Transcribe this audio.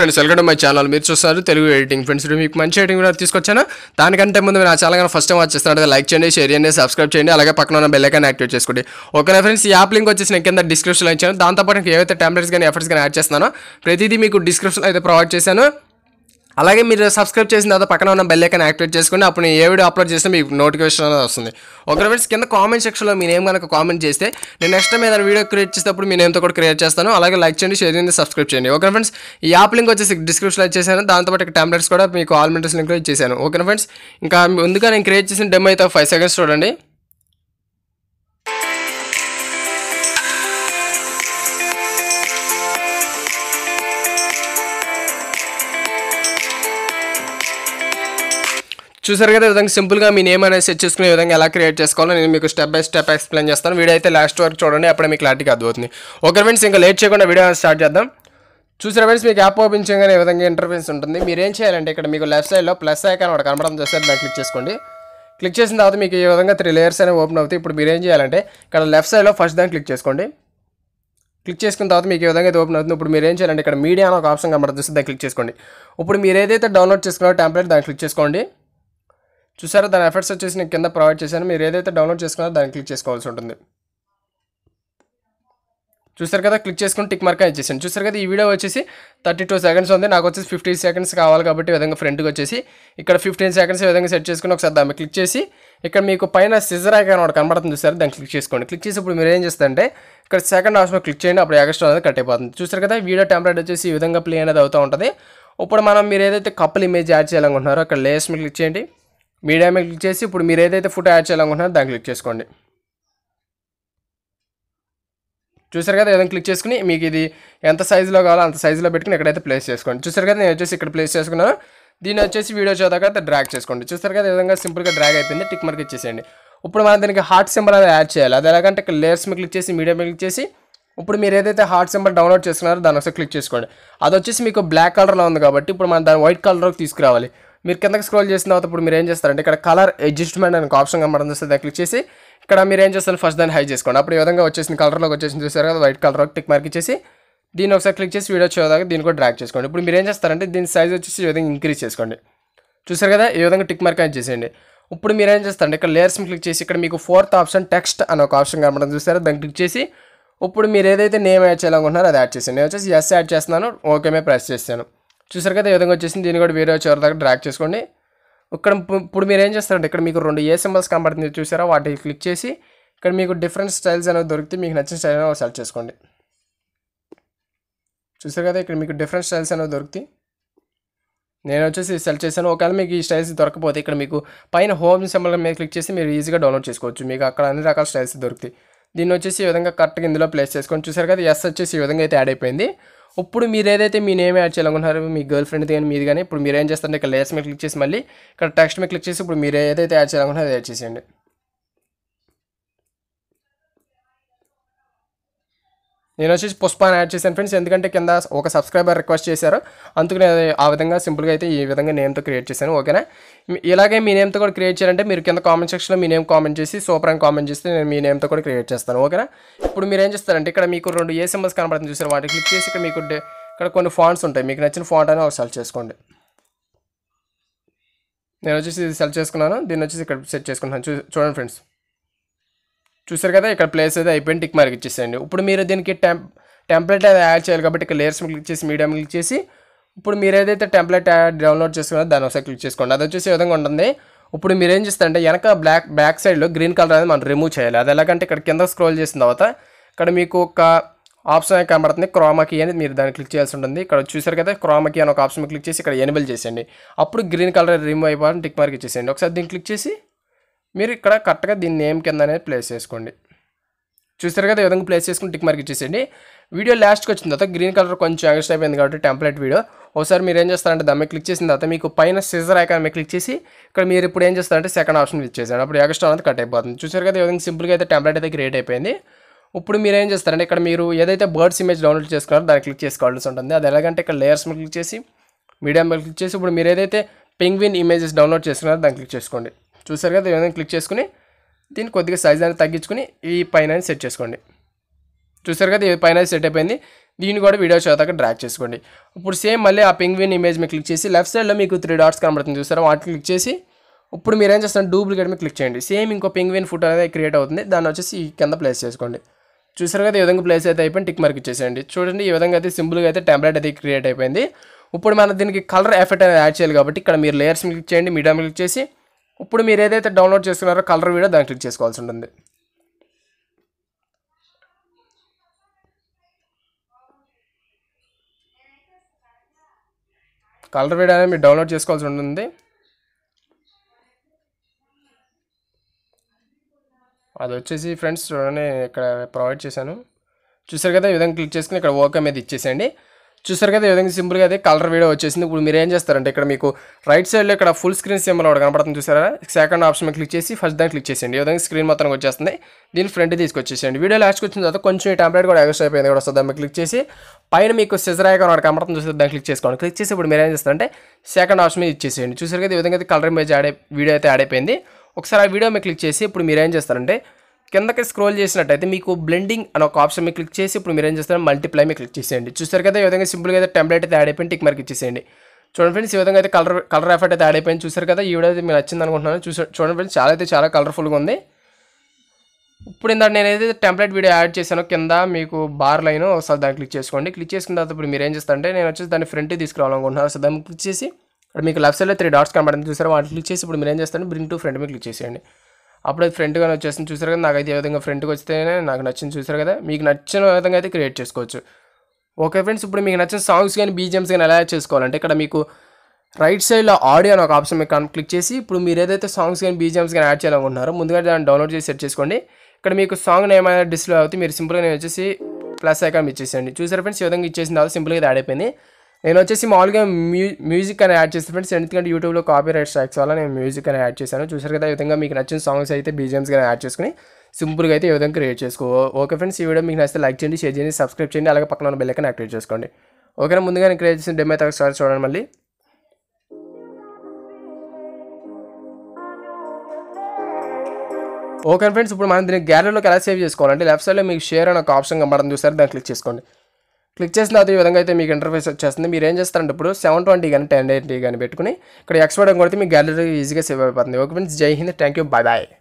friends welcome my channel మీరు చూస్తారు Telugu editing friends మీకు మంచి ఎడిటింగ్ కూడా తీసుకొచ్చాను దానికంటే ముందు మీరు నా ఛానల్ కానీ ఫస్ట్ టైం వాచ్ లైక్ చేయండి షేర్ చేయండి సబ్స్క్రైబ్ చేయండి అలాగే పక్కన ఉన్న బెల్లైకాన్ని యాక్టివేట్ చేసుకోండి ఓకేనా ఫ్రెండ్స్ ఈ యాప్ లింక్ వచ్చేసి నేను కింద డిస్క్రిప్షన్లో ఇచ్చాను దాంతోపాటు ఏవైతే టెంప్లెట్స్ కానీ ఎఫర్ట్స్ కానీ యాడ్ చేస్తున్నానో ప్రతిదీ మీకు డిస్క్రిప్షన్లో అయితే ప్రొవైడ్ చేశాను అలాగే మీరు సబ్స్క్రైబ్ చేసిన తర్వాత పక్కన ఉన్న బెల్ ఐకన్ యాక్టివేట్ చేసుకుని అప్పుడు నేను ఏ వీడియో అప్లోడ్ చేస్తే మీకు నోటిఫికేషన్ అనేది వస్తుంది ఒకరి ఫ్రెండ్స్ కింద కామెంట్ సెక్షన్లో మీ నేమ్ కనుక కామెంట్ చేస్తే నేను నెక్స్ట్ టైం ఏదైనా వీడియో క్రియేట్ చేసేటప్పుడు మీ నేమ్తో కూడా క్రియేట్ చేస్తాను అలాగే లైక్ చేయండి షేర్ చేయండి సబ్స్క్రైబ్ చేయండి ఓకే ఫ్రెండ్స్ ఈ యాప్ లింక్ వచ్చేసి డిస్క్రిప్షన్లో ఇచ్చేసాను దాంతోపాటు టాబ్లెట్స్ కూడా మీకు ఆల్ లింక్ లింక్లో ఇచ్చేసాను ఓకే ఫ్రెండ్స్ ఇంకా ముందుగా నేను క్రియేట్ చేసిన డెమ్ అయితే ఫైవ్ సెకండ్స్ చూడండి చూసారు కదా విధంగా సింపుల్గా మీ నేమ్ అనేది సెట్ చేసుకునే విధంగా ఎలా క్రియేట్ చేసుకోవాలో నేను మీకు స్టెప్ బై స్టెప్ ఎక్స్ప్లెయిన్ చేస్తాను వీడియో అయితే లాస్ట్ వరకు చూడండి అప్పుడే మీకు క్లారిటీ అర్థమవుతుంది ఓకే ఫ్రెండ్స్ ఇంకా లేట్ చేయకుండా వీడియో స్టార్ట్ చేద్దాం చూసారు ఫ్రెండ్స్ మీకు యాప్ ఓపెన్ చేయగానే విధంగా ఇంటర్ఫేస్ ఉంటుంది మీరు ఏం చేయాలంటే ఇక్కడ మీకు లెఫ్ట్ సైడ్లో ప్లస్ ఐకాన్ ఒకటి కనపడం చూస్తే దాన్ని క్లిక్ చేసుకోండి క్లిక్ చేసిన తర్వాత మీకు ఈ విధంగా త్రీ లేయర్స్ అనేవి ఓపెన్ అవుతాయి ఇప్పుడు మీరు ఏం చేయాలంటే ఇక్కడ లెఫ్ట్ సైడ్లో ఫస్ట్ దాన్ని క్లిక్ చేసుకోండి క్లిక్ చేసుకున్న తర్వాత మీకు ఈ విధంగా ఓపెన్ అవుతుంది ఇప్పుడు మీరు ఏం చేయాలంటే ఇక్కడ మీడియా అని ఒక ఆప్షన్ కనబడుతుంది దాన్ని క్లిక్ చేసుకోండి ఇప్పుడు మీరు ఏదైతే డౌన్లోడ్ చేసుకున్నారో టెంప్లెట్ దాన్ని క్లిక్ చేసుకోండి చూసారా దాని ఎఫర్ట్స్ వచ్చేసి నేను కింద ప్రొవైడ్ చేశాను మీరు ఏదైతే డౌన్లోడ్ చేసుకున్నారో దాన్ని క్లిక్ చేసుకోవాల్సి ఉంటుంది చూసారు కదా క్లిక్ చేసుకుని టిక్ మార్క్ ఇచ్చేసాను చూసారు కదా ఈ వీడియో వచ్చేసి థర్టీ టూ సెకండ్స్ ఉంది నాకు వచ్చేసి ఫిఫ్టీ సెకండ్స్ కావాలి కాబట్టి విధంగా ఫ్రంట్కి వచ్చేసి ఇక్కడ ఫిఫ్టీన్ సెకండ్స్ విధంగా సెట్ చేసుకుని ఒకసారి దాన్ని క్లిక్ చేసి ఇక్కడ మీకు పైన సిజర్ ఐకాన్ ఒకటి కనబడుతుంది చూసారు దాన్ని క్లిక్ చేసుకోండి క్లిక్ చేసి ఇప్పుడు మీరు ఏం చేస్తారంటే ఇక్కడ సెకండ్ ఆప్షన్ క్లిక్ చేయండి అప్పుడు ఎగస్ట్రా అనేది కట్ అయిపోతుంది చూసారు కదా వీడియో టెంపరేట్ వచ్చేసి ఈ విధంగా ప్లే అనేది అవుతూ ఉంటుంది ఇప్పుడు మనం మీరు ఏదైతే కప్పులు ఇమేజ్ యాడ్ చేయాలనుకుంటున్నారో అక్కడ లేయర్స్ మీద క్లిక్ చేయండి మీడియా మీద క్లిక్ చేసి ఇప్పుడు మీరు ఏదైతే ఫోటో యాడ్ చేయాలనుకుంటున్నారో దాన్ని క్లిక్ చేసుకోండి చూసారు కదా ఏదైనా క్లిక్ చేసుకుని మీకు ఇది ఎంత సైజులో కావాలో అంత సైజులో పెట్టుకుని ఎక్కడైతే ప్లేస్ చేసుకోండి చూసారు కదా నేను వచ్చేసి ఇక్కడ ప్లేస్ చేసుకున్నాను దీన్ని వచ్చేసి వీడియో చూద్దాక డ్రాగ్ చేసుకోండి చూస్తారు కదా విధంగా సింపుల్గా డ్రాగ్ అయిపోయింది టిక్ మార్క్ ఇచ్చేసేయండి ఇప్పుడు మనం దానికి హార్ట్ సింబల్ అనేది యాడ్ చేయాలి అది ఎలాగంటే ఇక్కడ లేయర్స్ మీద క్లిక్ చేసి మీడియా మీద క్లిక్ చేసి ఇప్పుడు మీరు ఏదైతే హార్ట్ సింబల్ డౌన్లోడ్ చేసుకున్నారో దాని ఒకసారి క్లిక్ చేసుకోండి అది వచ్చేసి మీకు బ్లాక్ కలర్లో ఉంది కాబట్టి ఇప్పుడు మనం దాన్ని వైట్ కలర్లోకి తీసుకురావాలి మీరు కిందకి స్క్రోల్ చేసిన తర్వాత ఇప్పుడు మీరు ఏం చేస్తారంటే ఇక్కడ కలర్ అడ్జస్ట్మెంట్ అనే ఆప్షన్ కనబడడం వస్తుంది క్లిక్ చేసి ఇక్కడ మీరు ఏం చేస్తారు ఫస్ట్ దాన్ని హై చేసుకోండి అప్పుడు ఈ విధంగా వచ్చేసిన కలర్లోకి వచ్చేసింది చూసారు కదా వైట్ కలర్ టిక్ మార్క్ ఇచ్చేసి దీన్ని ఒకసారి క్లిక్ చేసి వీడియో చూడదాకా దీన్ని కూడా డ్రాక్ చేసుకోండి ఇప్పుడు మీరు ఏం చేస్తారంటే దీని సైజ్ వచ్చేసి ఈ విధంగా ఇంక్రీజ్ చేసుకోండి చూసారు కదా ఈ విధంగా టిక్ మార్క్ అని చేసేయండి ఇప్పుడు మీరు ఏం చేస్తారంటే ఇక్కడ లేయర్స్ని క్లిక్ చేసి ఇక్కడ మీకు ఫోర్త్ ఆప్షన్ టెక్స్ట్ అని ఒక ఆప్షన్ కనబడడం చూసారు దాన్ని క్లిక్ చేసి ఇప్పుడు మీరు ఏదైతే నేమ్ యాడ్ చేయాలనుకుంటున్నారో అది యాడ్ చేసేయండి నేను వచ్చేసి ఎస్ యాడ్ చేస్తున్నాను ఓకే మే ప్రెస్ చేస్తాను చూసారు కదా ఈ విధంగా వచ్చేసింది దీన్ని కూడా వేరే చివరి దగ్గర డ్రాక్ చేసుకోండి ఇక్కడ ఇప్పుడు మీరు ఏం చేస్తారంటే ఇక్కడ మీకు రెండు ఏ సింబల్స్ కనబడుతుంది చూసారా వాటికి క్లిక్ చేసి ఇక్కడ మీకు డిఫరెంట్ స్టైల్స్ అనేవి దొరికితే మీకు నచ్చిన స్టైల్ అనేది సెలెక్ట్ చేసుకోండి చూసారు కదా ఇక్కడ మీకు డిఫరెంట్ స్టైల్స్ అనేవి దొరుకుతాయి నేను వచ్చేసి సెలెక్ట్ చేశాను ఒకవేళ మీకు ఈ స్టైల్స్ దొరకపోతే ఇక్కడ మీకు పైన హోమ్ సింబల్ మీద క్లిక్ చేసి మీరు ఈజీగా డౌన్లోడ్ చేసుకోవచ్చు మీకు అక్కడ అన్ని రకాల స్టైల్స్ దొరుకుతాయి దీన్ని వచ్చేసి ఈ విధంగా కరెక్ట్గా ఇందులో ప్లేస్ చేసుకొని చూసారు కదా ఎస్ వచ్చేసి ఈ విధంగా అయితే యాడ్ అయిపోయింది ఇప్పుడు మీరు ఏదైతే మీ నేమ్ యాడ్ చేయాలనుకుంటున్నారు మీ గర్ల్ ఫ్రెండ్ కానీ మీది కానీ ఇప్పుడు మీరు ఏం చేస్తారంటే ఇక్కడ లేస్ మీద క్లిక్ చేసి మళ్ళీ ఇక్కడ టెక్స్ట్ మీద క్లిక్ చేసి ఇప్పుడు మీరు ఏదైతే యాడ్ చేయాలనుకుంటున్నారో అది యాడ్ చేసేయండి నేను వచ్చేసి పుష్పాన్ని యాడ్ చేశాను ఫ్రెండ్స్ ఎందుకంటే కింద ఒక సబ్స్క్రైబర్ రిక్వెస్ట్ చేశారు అందుకు నేను ఆ విధంగా సింపుల్గా అయితే ఈ విధంగా నేమ్తో క్రియేట్ చేశాను ఓకేనా ఇలాగే మీ నేమ్తో కూడా క్రియేట్ చేయాలంటే మీరు కింద కామెంట్ సెక్షన్లో మీ నేమ్ కామెంట్ చేసి సూపర్ అని కామెంట్ చేస్తే నేను మీ నేమ్తో కూడా క్రియేట్ చేస్తాను ఓకేనా ఇప్పుడు మీరు ఏం చేస్తారంటే ఇక్కడ మీకు రెండు ఏ సింబల్స్ కనబడుతుంది చూసారు వాటికి క్లిక్ చేసి ఇక్కడ మీకు ఇక్కడ కొన్ని ఫాంట్స్ ఉంటాయి మీకు నచ్చిన ఫాంట్ అని సెలెక్ట్ చేసుకోండి నేను వచ్చేసి సెలెక్ట్ చేసుకున్నాను దీన్ని వచ్చేసి ఇక్కడ సెట్ చేసుకుంటాను చూ చూడండి ఫ్రెండ్స్ చూసారు కదా ఇక్కడ ప్లేస్ అయితే అయిపోయింది టిక్ మార్క్ ఇచ్చేసేయండి ఇప్పుడు మీరు దీనికి టెంప్ టెంప్లెట్ అయితే యాడ్ చేయాలి కాబట్టి ఇక్కడ లేయర్స్ క్లిక్ చేసి మీడియం క్లిక్ చేసి ఇప్పుడు మీరు ఏదైతే టెంప్లెట్ డౌన్లోడ్ చేసుకున్నారో దాని ఒకసారి క్లిక్ చేసుకోండి అది వచ్చేసి విధంగా ఉంటుంది ఇప్పుడు మీరు ఏం చేస్తారంటే వెనక బ్లాక్ బ్యాక్ సైడ్లో గ్రీన్ కలర్ అనేది మనం రిమూవ్ చేయాలి అది ఎలాగంటే ఇక్కడ కింద స్క్రోల్ చేసిన తర్వాత ఇక్కడ మీకు ఒక ఆప్షన్ కనబడుతుంది క్రోమకి అని మీరు దాన్ని క్లిక్ చేయాల్సి ఉంటుంది ఇక్కడ చూసారు కదా క్రోమకి అని ఒక ఆప్షన్ క్లిక్ చేసి ఇక్కడ ఎనిబుల్ చేసేయండి అప్పుడు గ్రీన్ కలర్ రిమూవ్ అయిపోవాలని టిక్ మార్క్ ఇచ్చేసేయండి ఒకసారి దీన్ని క్లిక్ చేసి మీరు ఇక్కడ కరెక్ట్గా దీని నేమ్ కింద అనేది ప్లేస్ చేసుకోండి చూసారు కదా ఈ విధంగా ప్లేస్ చేసుకుని టిక్ మార్క్ ఇచ్చేసేయండి వీడియో లాస్ట్కి వచ్చిన తర్వాత గ్రీన్ కలర్ కొంచెం ఎక్స్ట్రా అయిపోయింది కాబట్టి టెంప్లెట్ వీడియో ఒకసారి మీరు ఏం చేస్తారంటే దాన్ని క్లిక్ చేసిన తర్వాత మీకు పైన సిజర్ ఐకాన్ మీద క్లిక్ చేసి ఇక్కడ మీరు ఇప్పుడు ఏం చేస్తారంటే సెకండ్ ఆప్షన్ క్లిక్ అప్పుడు ఎక్స్ట్రా అనేది కట్ అయిపోతుంది చూసారు కదా ఈ విధంగా సింపుల్గా అయితే టెంప్లెట్ అయితే క్రియేట్ అయిపోయింది ఇప్పుడు మీరు ఏం చేస్తారంటే ఇక్కడ మీరు ఏదైతే బర్డ్స్ ఇమేజ్ డౌన్లోడ్ చేసుకున్నారో దాన్ని క్లిక్ చేసుకోవాల్సి ఉంటుంది అది ఎలాగంటే ఇక్కడ లేయర్స్ మీద క్లిక్ చేసి మీడియం మీద క్లిక్ చేసి ఇప్పుడు మీరు ఏదైతే పెంగ్విన్ ఇమేజెస్ డౌన్లోడ్ చేసుకున్నారో దాన్ని క్లిక్ చేసుకోండి చూసారు కదా విధంగా క్లిక్ చేసుకుని దీన్ని కొద్దిగా సైజ్ అనేది తగ్గించుకుని ఈ పైన సెట్ చేసుకోండి చూసారు కదా పైన సెట్ అయిపోయింది దీన్ని కూడా వీడియో చేత డ్రాక్ చేసుకోండి ఇప్పుడు సేమ్ మళ్ళీ ఆ విన్ ఇమేజ్ మీకు క్లిక్ చేసి లెఫ్ట్ సైడ్లో మీకు త్రీ డాట్స్ కనబడుతుంది చూసారా వాటిని క్లిక్ చేసి ఇప్పుడు మీరు ఏం చేస్తున్నారు డూప్లికేట్ మీద క్లిక్ చేయండి సేమ్ ఇంకో విన్ ఫుట్ అనేది క్రియేట్ అవుతుంది దాన్ని వచ్చేసి ఈ కింద ప్లేస్ చేసుకోండి చూసారు కదా ఈ విధంగా ప్లేస్ అయితే అయిపోయింది టిక్ మార్క్ ఇచ్చేసేయండి చూడండి ఈ విధంగా అయితే సింపుల్గా అయితే టెంప్లెట్ అయితే క్రియేట్ అయిపోయింది ఇప్పుడు మనం దీనికి కలర్ ఎఫెక్ట్ అనేది యాడ్ చేయాలి కాబట్టి ఇక్కడ మీరు లేయర్స్ క్లిక్ చేయండి మీడియం క్లిక్ చేసి ఇప్పుడు మీరు ఏదైతే డౌన్లోడ్ చేసుకున్నారో కలర్ వీడియో దాన్ని క్లిక్ చేసుకోవాల్సి ఉంటుంది కలర్ వీడియో అనేది మీరు డౌన్లోడ్ చేసుకోవాల్సి ఉంటుంది అది వచ్చేసి ఫ్రెండ్స్ చూడండి ఇక్కడ ప్రొవైడ్ చేశాను చూసారు కదా ఈ విధంగా క్లిక్ చేసుకుని ఇక్కడ ఓకే మీద ఇచ్చేసేయండి చూసారు కదా ఈ విధంగా సింపుల్గా అయితే కలర్ వీడియో వచ్చేసింది ఇప్పుడు మీరు ఏం చేస్తారంటే ఇక్కడ మీకు రైట్ సైడ్లో ఇక్కడ ఫుల్ స్క్రీన్ సింబల్ ఒకటి కనపడుతుంది చూసారా సెకండ్ ఆప్షన్ క్లిక్ చేసి ఫస్ట్ దాన్ని క్లిక్ చేసేయండి ఈ విధంగా స్క్రీన్ మొత్తం వచ్చేస్తుంది దీని ఫ్రంట్ తీసుకొచ్చేసేయండి వీడియో లాస్ట్కి వచ్చిన తర్వాత కొంచెం ఈ టాంప్లెట్ కూడా ఎగస్ట్ అయిపోయింది కూడా వస్తుంది దాన్ని క్లిక్ చేసి పైన మీకు సిజర్ ఐకాన్ ఒకటి కనపడుతుంది చూసారు దాన్ని క్లిక్ చేసుకోండి క్లిక్ చేసి ఇప్పుడు మీరు ఏం చేస్తారంటే సెకండ్ ఆప్షన్ మీద ఇచ్చేసేయండి చూసారు కదా ఈ విధంగా అయితే కలర్ ఇమేజ్ ఆడే వీడియో అయితే ఆడైపోయింది ఒకసారి ఆ వీడియో మీద క్లిక్ చేసి ఇప్పుడు మీరు ఏం చేస్తారంటే కిందకి స్క్రోల్ చేసినట్టయితే మీకు బ్లెండింగ్ అని ఒక ఆప్షన్ మీకు క్లిక్ చేసి ఇప్పుడు మీరు ఏం చేస్తారు మల్టిప్లై మీకు క్లిక్ చేసేయండి చూస్తారు కదా ఈ విధంగా సింపుల్గా అయితే టెంప్లెట్ అయితే యాడ్ అయిపోయింది టిక్ మార్క్ ఇచ్చేసేయండి చూడండి ఫ్రెండ్స్ ఈ విధంగా అయితే కలర్ కలర్ ఎఫెక్ట్ అయితే యాడ్ అయిపోయింది చూసారు కదా ఈ వీడియో మీరు నచ్చింది అనుకుంటున్నాను చూసా చూడండి ఫ్రెండ్స్ చాలా అయితే చాలా కలర్ఫుల్గా ఉంది ఇప్పుడు ఇందాక నేనైతే టెంప్లెట్ వీడియో యాడ్ చేశాను కింద మీకు బార్ లైన్ ఒకసారి దాన్ని క్లిక్ చేసుకోండి క్లిక్ చేసుకున్న తర్వాత ఇప్పుడు మీరు ఏం చేస్తారంటే నేను వచ్చేసి దాన్ని ఫ్రంట్ తీసుకురావాలనుకుంటున్నాను సో దాన్ని క్లిక్ చేసి ఇక్కడ మీకు లెఫ్ట్ సైడ్లో త్రీ డాట్స్ కనబడింది చూసారు వాటిని క్లిక్ చేసి ఇప్పుడు మీరు ఏం చేస్తారంటే బ్రింగ్ టు ఫ్రంట్ మీకు క్లిక్ చేసేయండి అప్పుడు అది ఫ్రంట్గానే వచ్చేసింది చూసారు కదా నాకైతే ఏ విధంగా ఫ్రెండ్కి వస్తేనే నాకు నచ్చింది చూసారు కదా మీకు నచ్చిన విధంగా అయితే క్రియేట్ చేసుకోవచ్చు ఓకే ఫ్రెండ్స్ ఇప్పుడు మీకు నచ్చిన సాంగ్స్ కానీ బీజిఎమ్స్ కానీ ఎలా చేసుకోవాలంటే ఇక్కడ మీకు రైట్ సైడ్లో ఆడియో అని ఒక ఆప్షన్ మీకు క్లిక్ చేసి ఇప్పుడు మీరు ఏదైతే సాంగ్స్ కానీ బీజిఎమ్స్ కానీ యాడ్ చేయాలనుకుంటున్నారో ముందుగా దాన్ని డౌన్లోడ్ చేసి సెట్ చేసుకోండి ఇక్కడ మీకు సాంగ్ నేమ్ అనేది డిస్ప్లే అవుతుంది మీరు సింపుల్గా నేను వచ్చేసి ప్లస్ ఐకాన్ ఇచ్చేసేయండి చూసారు ఫ్రెండ్స్ ఈ విధంగా ఇచ్చేసిన తర్వాత సింపుల్గా ఇది యాడ్ అయిపోయింది నేను వచ్చేసి మామూలుగా మ్యూ మ్యూజిక్ అని యాడ్ చేస్తాను ఫ్రెండ్స్ ఎందుకంటే యూట్యూబ్లో కాపీ రైట్ స్ట్రాక్స్ వల్ల నేను మ్యూజిక్ అని యాడ్ చేశాను చూసారు కదా ఈ విధంగా మీకు నచ్చిన సాంగ్స్ అయితే బీజిఎమ్స్ కానీ యాడ్ చేసుకుని సింపుల్గా అయితే ఈ విధంగా క్రియేట్ చేసుకో ఓకే ఫ్రెండ్స్ ఈ వీడియో మీకు నచ్చితే లైక్ చేయండి షేర్ చేయండి సబ్స్క్రైబ్ చేయండి అలాగే పక్కన ఉన్న బెల్లైకన్ యాక్టివేట్ చేసుకోండి ఓకేనా ముందుగా నేను క్రియేట్ చేసిన డెమ్ అయితే ఒకసారి చూడండి మళ్ళీ ఓకే ఫ్రెండ్స్ ఇప్పుడు మనం దీన్ని గ్యాలరీలోకి ఎలా సేవ్ చేసుకోవాలంటే లెఫ్ట్ సైడ్లో మీకు షేర్ అనే ఒక ఆప్షన్ కనబడడం చూసారు దాన్ని క్లిక్ చేసుకోండి క్లిక్ చేసిన తర్వాత ఈ విధంగా అయితే మీకు ఇంటర్ఫేస్ వచ్చేస్తుంది మీరు ఏం చేస్తారంటే ఇప్పుడు సెవెన్ ట్వంటీ కానీ టెన్ ఎయిటీ కానీ పెట్టుకుని ఇక్కడ ఎక్స్పోర్ట్ కొడితే మీ గ్యాలరీ ఈజీగా సేవ్ అయిపోతుంది okay friends Jai Hind thank you bye bye